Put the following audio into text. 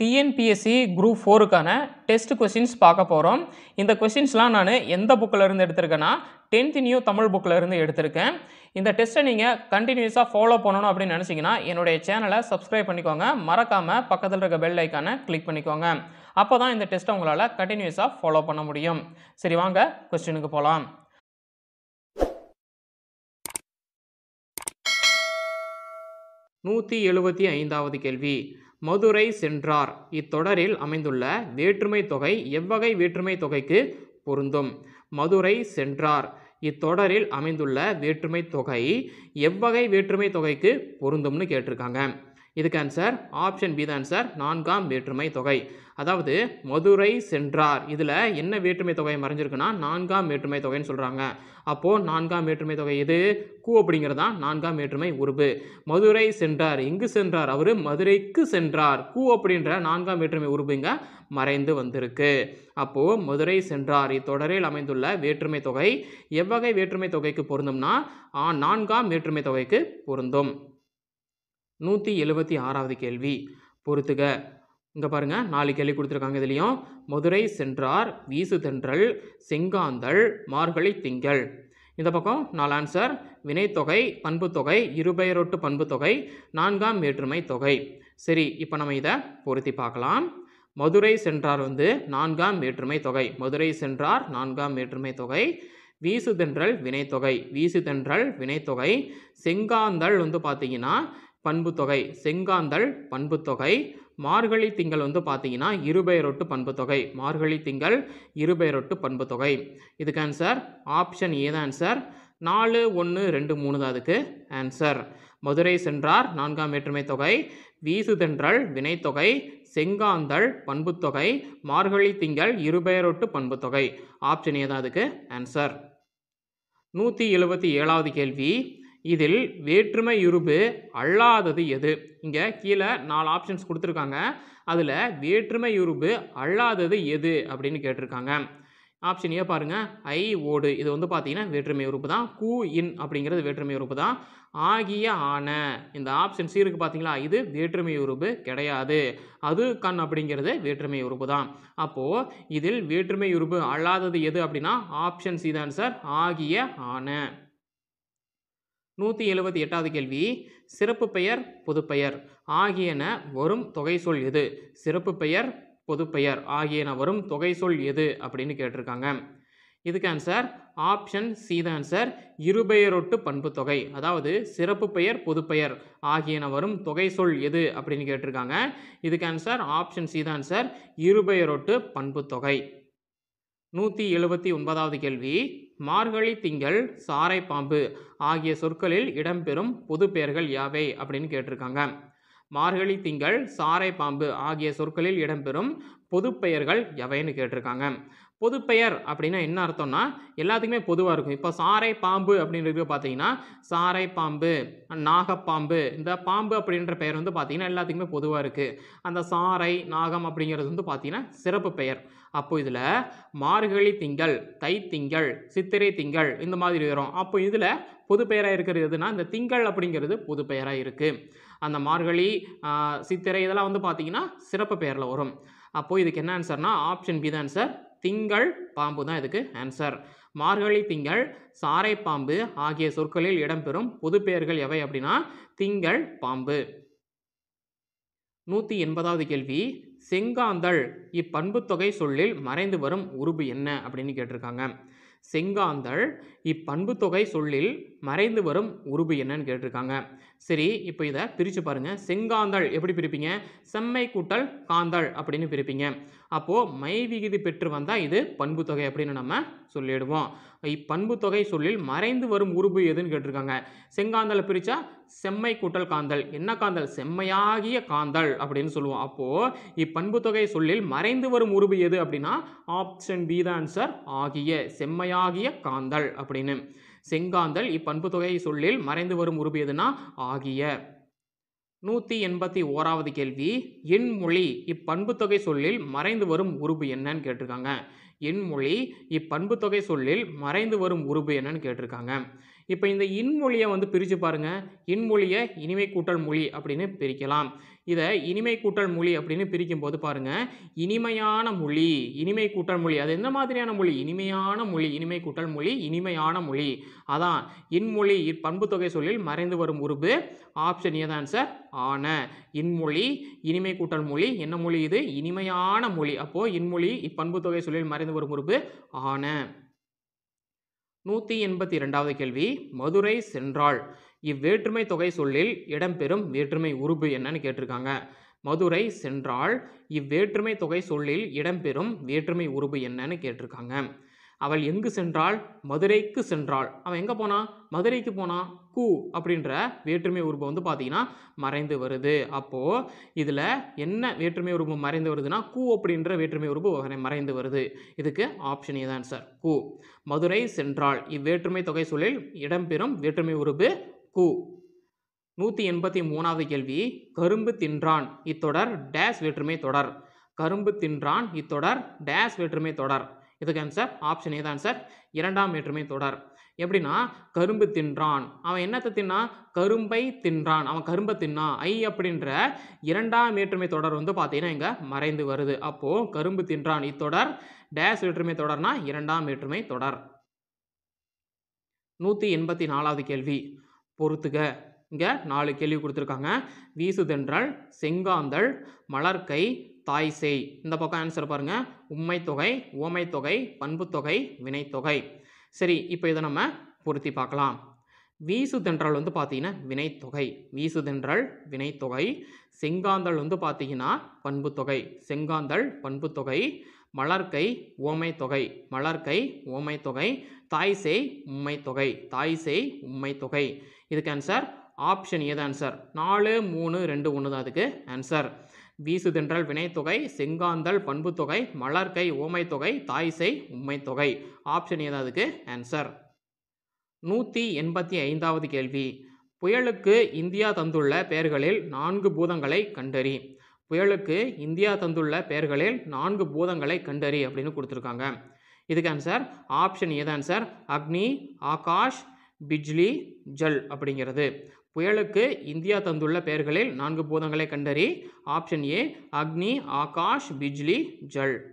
TNPSC group ஃபோருக்கான test questions பார்க்க போகிறோம் இந்த கொஷின்ஸ்லாம் நான் எந்த புக்கில் இருந்து எடுத்திருக்கேன்னா டென்த் நியூ தமிழ் புக்கில் இருந்து எடுத்திருக்கேன் இந்த டெஸ்ட்டை நீங்கள் கண்டினியூஸாக ஃபாலோ பண்ணணும் அப்படின்னு நினச்சிங்கன்னா என்னுடைய சேனலை சப்ஸ்கிரைப் பண்ணிக்கோங்க மறக்காமல் பக்கத்தில் இருக்க பெல் ஐக்கானை கிளிக் பண்ணிக்கோங்க அப்போ தான் இந்த டெஸ்ட்டை உங்களால் கண்டினியூஸாக ஃபாலோ பண்ண முடியும் சரி வாங்க கொஸ்டினுக்கு போகலாம் நூற்றி எழுபத்தி ஐந்தாவது கேள்வி மதுரை சென்றார் இத்தொடரில் அமைந்துள்ள வேற்றுமை தொகை எவ்வகை வேற்றுமை தொகைக்கு பொருந்தும் மதுரை சென்றார் இத்தொடரில் அமைந்துள்ள வேற்றுமை தொகை எவ்வகை வேற்றுமை தொகைக்கு பொருந்தும்னு கேட்டிருக்காங்க இதுக்கு ஆன்சர் ஆப்ஷன் பி தான் சார் நான்காம் வேற்றுமை தொகை அதாவது மதுரை சென்றார் இதில் என்ன வேற்றுமை தொகை மறைஞ்சிருக்குன்னா நான்காம் வேற்றுமை தொகைன்னு சொல்கிறாங்க அப்போது நான்காம் வேற்றுமை தொகை இது கூ அப்படிங்கிறது தான் நான்காம் வேற்றுமை உருபு மதுரை சென்றார் எங்கு சென்றார் அவர் மதுரைக்கு சென்றார் கூ அப்படின்ற நான்காம் வேற்றுமை உருபுங்க மறைந்து வந்திருக்கு அப்போது மதுரை சென்றார் இத்தொடரில் அமைந்துள்ள வேற்றுமை தொகை எவ்வகை வேற்றுமை தொகைக்கு பொருந்தும்னா நான்காம் வேற்றுமை தொகைக்கு பொருந்தும் நூற்றி எழுபத்தி ஆறாவது கேள்வி பொறுத்துக இங்கே பாருங்கள் நாலு கேள்வி கொடுத்துருக்காங்க இதுலேயும் மதுரை சென்றார் வீசு தென்றல் செங்காந்தள் மார்கழி திங்கள் இந்த பக்கம் நாலு ஆன்சர் வினைத்தொகை பண்புத்தொகை இருபெயரொட்டு பண்புத்தொகை நான்காம் வேற்றுமை தொகை சரி இப்போ நம்ம இதை பொருத்தி பார்க்கலாம் மதுரை சென்றார் வந்து நான்காம் வேற்றுமை தொகை மதுரை சென்றார் நான்காம் வேற்றுமை தொகை வீசு தென்றல் வினைத்தொகை வீசு தென்றல் வினைத்தொகை செங்காந்தள் வந்து பார்த்தீங்கன்னா பண்புத்தொகை செங்காந்தள் பண்புத்தொகை மார்கழி திங்கள் வந்து பார்த்தீங்கன்னா இருபெயரொட்டு பண்புத்தொகை மார்கழி திங்கள் இருபெயரொட்டு பண்புத்தொகை இதுக்கு ஆன்சர் ஆப்ஷன் ஏ தான் ஆன்சர் நாலு ஒன்று ரெண்டு மூணு தான் அதுக்கு ஆன்சர் மதுரை சென்றார் நான்காம் வேற்றுமை தொகை வீசுதென்றல் வினைத்தொகை செங்காந்தள் பண்புத்தொகை மார்கழி திங்கள் இருபெயரொட்டு தொகை ஆப்ஷன் ஏதாவதுக்கு ஆன்சர் நூற்றி எழுபத்தி ஏழாவது கேள்வி இதில் வேற்றுமை இருபு அல்லாதது எது இங்கே கீழே நாலு ஆப்ஷன்ஸ் கொடுத்துருக்காங்க அதில் வேற்றுமை இருபு அல்லாதது எது அப்படின்னு கேட்டிருக்காங்க ஆப்ஷன் ஏ பாருங்கள் ஐ ஓடு இது வந்து பார்த்தீங்கன்னா வேற்றுமை உறுப்பு தான் கூ இன் அப்படிங்கிறது வேற்றுமை உறுப்பு தான் ஆகிய ஆன இந்த ஆப்ஷன் சி இருக்குது பார்த்தீங்களா இது வேற்றுமை உறுப்பு கிடையாது அது கண் அப்படிங்கிறது வேற்றுமை உறுப்பு தான் அப்போது இதில் வேற்றுமை உறுப்பு அல்லாதது எது அப்படின்னா ஆப்ஷன் சி தான் சார் ஆகிய ஆன நூற்றி எழுபத்தி எட்டாவது கேள்வி சிறப்பு பெயர் பொதுப்பெயர் ஆகியன வரும் தொகை சொல் எது சிறப்பு பெயர் பொதுப்பெயர் ஆகியன வரும் தொகை சொல் எது அப்படின்னு கேட்டிருக்காங்க இதுக்கு ஆன்சர் ஆப்ஷன் சி தான் ஆன்சர் இருபெயரொட்டு பண்பு தொகை அதாவது சிறப்பு பெயர் பொதுப்பெயர் ஆகியன வரும் தொகை சொல் எது அப்படின்னு கேட்டிருக்காங்க இதுக்கு ஆன்சர் ஆப்ஷன் சி தான் ஆன்சர் இருபெயரொட்டு பண்பு தொகை நூற்றி எழுபத்தி ஒன்பதாவது கேள்வி மார்கழி திங்கள் சாரை பாம்பு ஆகிய சொற்களில் இடம்பெறும் பொது பெயர்கள் யாவை அப்படின்னு கேட்டிருக்காங்க மார்கழி திங்கள் சாரை பாம்பு ஆகிய சொற்களில் இடம்பெறும் பொது பெயர்கள் எவைன்னு கேட்டிருக்காங்க பொதுப்பெயர் அப்படின்னா என்ன அர்த்தம்னா எல்லாத்துக்குமே பொதுவாக இருக்கும் இப்போ சாரை பாம்பு அப்படின்றது பார்த்தீங்கன்னா சாரை பாம்பு நாகப்பாம்பு இந்த பாம்பு அப்படின்ற பெயர் வந்து பார்த்திங்கன்னா எல்லாத்துக்குமே பொதுவாக இருக்குது அந்த சாரை நாகம் அப்படிங்கிறது வந்து பார்த்திங்கன்னா சிறப்பு பெயர் அப்போ இதில் மார்கழி திங்கள் தை திங்கள் சித்திரை திங்கள் இந்த மாதிரி வரும் அப்போ இதில் பொது பெயராக இருக்கிறதுனா இந்த திங்கள் அப்படிங்கிறது பொது பெயராக இருக்குது அந்த மார்கழி சித்திரை இதெல்லாம் வந்து பார்த்திங்கன்னா சிறப்பு பெயரில் வரும் அப்போது இதுக்கு என்ன ஆன்சர்னா ஆப்ஷன் பி தான் ஆன்சர் திங்கள் பாம்பு தான் இதுக்கு ஆன்சர் மார்கழி திங்கள் சாரை பாம்பு ஆகிய சொற்களில் இடம்பெறும் பொது பெயர்கள் எவை அப்படின்னா திங்கள் பாம்பு நூற்றி எண்பதாவது கேள்வி செங்காந்தள் இப்பண்புத்தொகை சொல்லில் மறைந்து வரும் உருபு என்ன அப்படின்னு கேட்டிருக்காங்க செங்காந்தள் இப்பண்புத்தொகை சொல்லில் மறைந்து வரும் உருபு என்னன்னு கேட்டிருக்காங்க சரி இப்போ இதை பிரித்து பாருங்கள் செங்காந்தள் எப்படி பிரிப்பீங்க செம்மை கூட்டல் காந்தள் அப்படின்னு பிரிப்பீங்க அப்போது மை விகிதி பெற்று வந்தால் இது பண்புத்தொகை அப்படின்னு நம்ம சொல்லிடுவோம் இப்பண்புத்தொகை சொல்லில் மறைந்து வரும் உருபு எதுன்னு கேட்டிருக்காங்க செங்காந்தலை பிரித்தா செம்மை கூட்டல் காந்தல் என்ன காந்தல் செம்மையாகிய காந்தல் அப்படின்னு சொல்லுவோம் அப்போது இப்பண்புத்தொகை சொல்லில் மறைந்து வரும் உருபு எது அப்படின்னா ஆப்ஷன் பி தான் ஆன்சர் ஆகிய செம்மையாகிய காந்தல் அப்படின்னு செங்காந்தல் இப்பண்பு தொகை சொல்லில் மறைந்து வரும் உருபு எதுனா ஆகிய நூற்றி எண்பத்தி ஓராவது கேள்வி எண்மொழி இப்பண்பு தொகை சொல்லில் மறைந்து வரும் உருபு என்னன்னு கேட்டிருக்காங்க இன்மொழி இப்பண்பு தொகை சொல்லில் மறைந்து வரும் உருபு என்னன்னு கேட்டிருக்காங்க இப்போ இந்த இன்மொழியை வந்து பிரித்து பாருங்கள் இன்மொழியை இனிமை கூட்டல் மொழி அப்படின்னு பிரிக்கலாம் இதை இனிமை கூட்டல் மொழி அப்படின்னு பிரிக்கும் போது பாருங்கள் இனிமையான மொழி இனிமை கூட்டல் மொழி அது எந்த மாதிரியான மொழி இனிமையான மொழி இனிமை கூட்டல் மொழி இனிமையான மொழி அதான் இன்மொழி இப்பண்பு தொகை சொல்லில் மறைந்து வரும் உருபு ஆப்ஷன் ஏதான் ஆன்சர் ஆன இன்மொழி இனிமை கூட்டல் மொழி என்ன மொழி இது இனிமையான மொழி அப்போது இன்மொழி இப்பண்பு தொகை சொல்லில் மறைந்து வரும் உருபு ஆன நூற்றி எண்பத்தி ரெண்டாவது கேள்வி மதுரை சென்றாள் இவ்வேற்றுமை தொகை சொல்லில் இடம்பெறும் வேற்றுமை உறுப்பு என்னன்னு கேட்டிருக்காங்க மதுரை சென்றால் இவ்வேற்றுமை தொகை சொல்லில் இடம்பெறும் வேற்றுமை உறுப்பு என்னன்னு கேட்டிருக்காங்க அவள் எங்கு சென்றால் மதுரைக்கு சென்றாள் அவன் எங்கே போனான் மதுரைக்கு போனான் கூ அப்படின்ற வேற்றுமை உருவம் வந்து பார்த்தீங்கன்னா மறைந்து வருது அப்போது இதில் என்ன வேற்றுமை உருவம் மறைந்து வருதுன்னா கூ அப்படின்ற வேற்றுமை உருவம் மறைந்து வருது இதுக்கு ஆப்ஷன் ஏதான் சார் கூ மதுரை சென்றால் இவ்வேற்றுமை தொகை சொல்லில் இடம்பெறும் வேற்றுமை உருவு கு நூற்றி எண்பத்தி மூணாவது கேள்வி கரும்பு தின்றான் இத்தொடர் டேஸ் வேற்றுமை தொடர் கரும்பு தின்றான் இத்தொடர் டேஸ் வேற்றுமை தொடர் இதுக்கு ஆன்சர் ஆப்ஷன் ஏதான் சார் இரண்டாம் வேற்றுமை தொடர் எப்படின்னா கரும்பு தின்றான் அவன் என்னத்தை தின்னான் கரும்பை தின்றான் அவன் கரும்பை தின்னான் ஐ அப்படின்ற இரண்டாம் வேற்றுமை தொடர் வந்து பார்த்தீங்கன்னா இங்கே மறைந்து வருது அப்போது கரும்பு தின்றான் இத்தொடர் டேஸ் வேற்றுமை தொடர்னா இரண்டாம் வேற்றுமை தொடர் நூற்றி எண்பத்தி நாலாவது கேள்வி பொறுத்துக இங்கே நாலு கேள்வி கொடுத்துருக்காங்க வீசுதென்றல் செங்காந்தள் மலர்க்கை தாய் செய் இந்த பக்கம் ஆன்சர் பாருங்கள் உம்மைத்தொகை ஓமைத்தொகை தொகை பண்புத்தொகை வினைத்தொகை சரி இப்போ இதை நம்ம பொருத்தி பார்க்கலாம் தென்றல் வந்து பார்த்தீங்கன்னா வினைத்தொகை தென்றல் வினைத்தொகை செங்காந்தள் வந்து பார்த்தீங்கன்னா பண்புத்தொகை செங்காந்தள் பண்புத்தொகை மலர்க்கை ஓமை தொகை மலர்க்கை ஓமை தொகை தாய் செய் உம்மை தொகை தாய் செய் உம்மை தொகை இதுக்கு ஆன்சர் ஆப்ஷன் ஏது ஆன்சர் நாலு மூணு ரெண்டு ஒன்று தான் அதுக்கு ஆன்சர் தென்றல் வினைத்தொகை செங்காந்தல் பண்புத்தொகை மலர்க்கை ஓமை தொகை தாய் செய் உம்மை தொகை ஆப்ஷன் ஏது அதுக்கு ஆன்சர் நூற்றி எண்பத்தி ஐந்தாவது கேள்வி புயலுக்கு இந்தியா தந்துள்ள பெயர்களில் நான்கு பூதங்களை கண்டறி புயலுக்கு இந்தியா தந்துள்ள பெயர்களில் நான்கு பூதங்களை கண்டறி அப்படின்னு கொடுத்துருக்காங்க இதுக்கு ஆன்சர் ஆப்ஷன் ஏது சார் அக்னி ஆகாஷ் பிஜ்லி ஜல் அப்படிங்கிறது புயலுக்கு இந்தியா தந்துள்ள பெயர்களில் நான்கு பூதங்களை கண்டறி ஆப்ஷன் ஏ அக்னி ஆகாஷ் பிஜ்லி ஜல்